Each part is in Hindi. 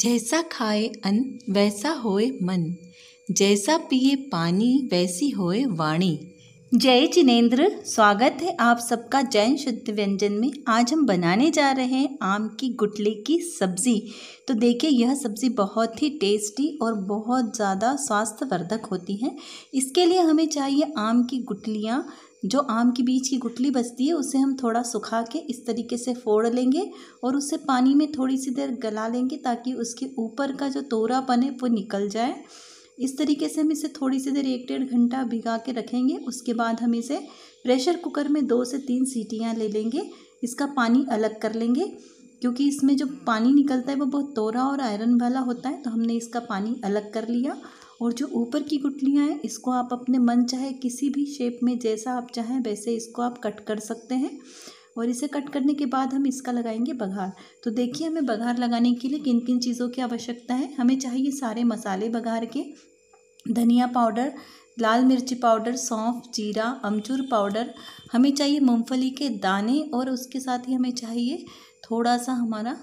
जैसा खाए अन्न वैसा होए मन जैसा पिए पानी वैसी होए वाणी जय जिनेन्द्र स्वागत है आप सबका जैन शुद्ध व्यंजन में आज हम बनाने जा रहे हैं आम की गुटली की सब्ज़ी तो देखिए यह सब्ज़ी बहुत ही टेस्टी और बहुत ज़्यादा स्वास्थ्यवर्धक होती है इसके लिए हमें चाहिए आम की गुटलियाँ जो आम के बीज की गुठली बचती है उसे हम थोड़ा सुखा के इस तरीके से फोड़ लेंगे और उसे पानी में थोड़ी सी देर गला लेंगे ताकि उसके ऊपर का जो तोरापन है वो निकल जाए इस तरीके से हम इसे थोड़ी सी देर एक डेढ़ घंटा भिगा के रखेंगे उसके बाद हम इसे प्रेशर कुकर में दो से तीन सीटियाँ ले लेंगे इसका पानी अलग कर लेंगे क्योंकि इसमें जो पानी निकलता है वो बहुत तोरा और आयरन वाला होता है तो हमने इसका पानी अलग कर लिया और जो ऊपर की गुटलियाँ हैं इसको आप अपने मन चाहे किसी भी शेप में जैसा आप चाहें वैसे इसको आप कट कर सकते हैं और इसे कट करने के बाद हम इसका लगाएंगे बघार तो देखिए हमें बघार लगाने के लिए किन किन चीज़ों की आवश्यकता है हमें चाहिए सारे मसाले बघार के धनिया पाउडर लाल मिर्ची पाउडर सौंफ जीरा अमचूर पाउडर हमें चाहिए मूंगफली के दाने और उसके साथ ही हमें चाहिए थोड़ा सा हमारा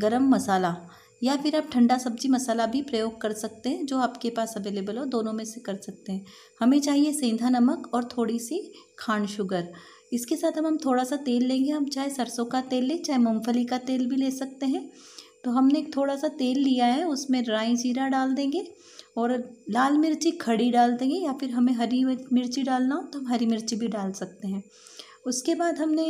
गरम मसाला या फिर आप ठंडा सब्जी मसाला भी प्रयोग कर सकते हैं जो आपके पास अवेलेबल हो दोनों में से कर सकते हैं हमें चाहिए सेंधा नमक और थोड़ी सी खांड शुगर इसके साथ हम हम थोड़ा सा तेल लेंगे हम चाहे सरसों का तेल लें चाहे मूँगफली का तेल भी ले सकते हैं तो हमने एक थोड़ा सा तेल लिया है उसमें राई जीरा डाल देंगे और लाल मिर्ची खड़ी डाल देंगे या फिर हमें हरी मिर्ची डालना हो तो हम हरी मिर्ची भी डाल सकते हैं उसके बाद हमने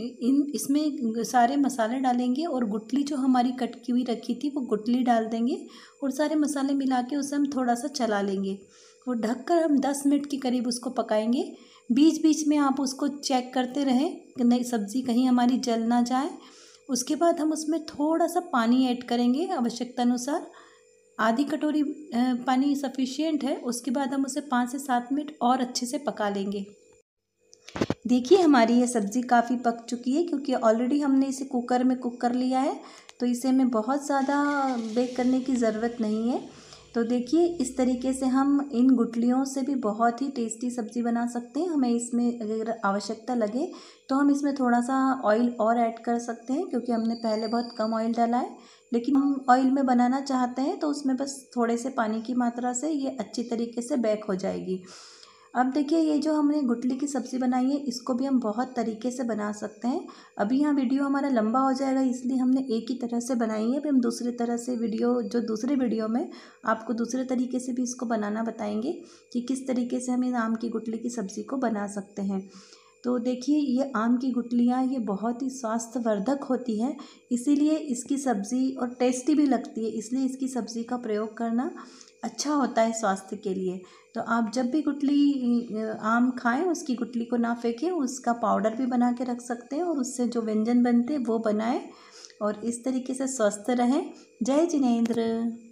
इन इसमें सारे मसाले डालेंगे और गुटली जो हमारी कट की हुई रखी थी वो गुटली डाल देंगे और सारे मसाले मिला के उसे हम थोड़ा सा चला लेंगे और ढककर हम दस मिनट के करीब उसको पकाएंगे बीच बीच में आप उसको चेक करते रहें नहीं सब्ज़ी कहीं हमारी जल ना जाए उसके बाद हम उसमें थोड़ा सा पानी ऐड करेंगे आवश्यकता अनुसार आधी कटोरी पानी सफिशियंट है उसके बाद हम उसे पाँच से सात मिनट और अच्छे से पका लेंगे देखिए हमारी ये सब्ज़ी काफ़ी पक चुकी है क्योंकि ऑलरेडी हमने इसे कुकर में कुक कर लिया है तो इसे हमें बहुत ज़्यादा बेक करने की ज़रूरत नहीं है तो देखिए इस तरीके से हम इन गुटलियों से भी बहुत ही टेस्टी सब्ज़ी बना सकते हैं हमें इसमें अगर आवश्यकता लगे तो हम इसमें थोड़ा सा ऑयल और ऐड कर सकते हैं क्योंकि हमने पहले बहुत कम ऑयल डाला है लेकिन हम ऑयल में बनाना चाहते हैं तो उसमें बस थोड़े से पानी की मात्रा से ये अच्छी तरीके से बैक हो जाएगी अब देखिए ये जो हमने गुटली की सब्ज़ी बनाई है इसको भी हम बहुत तरीके से बना सकते हैं अभी यहाँ वीडियो हमारा लंबा हो जाएगा इसलिए हमने एक ही तरह से बनाई है अभी हम दूसरे तरह से वीडियो जो दूसरे वीडियो में आपको दूसरे तरीके से भी इसको बनाना बताएंगे कि किस तरीके से हम इस आम की गुटली की सब्ज़ी को बना सकते हैं तो देखिए ये आम की गुटलियाँ ये बहुत ही स्वास्थ्यवर्धक होती हैं इसीलिए इसकी सब्ज़ी और टेस्टी भी लगती है इसलिए इसकी सब्ज़ी का प्रयोग करना अच्छा होता है स्वास्थ्य के लिए तो आप जब भी गुटली आम खाएं उसकी गुटली को ना फेंकें उसका पाउडर भी बना के रख सकते हैं और उससे जो व्यंजन बनते हैं वो बनाएं और इस तरीके से स्वस्थ रहें जय जिनेन्द्र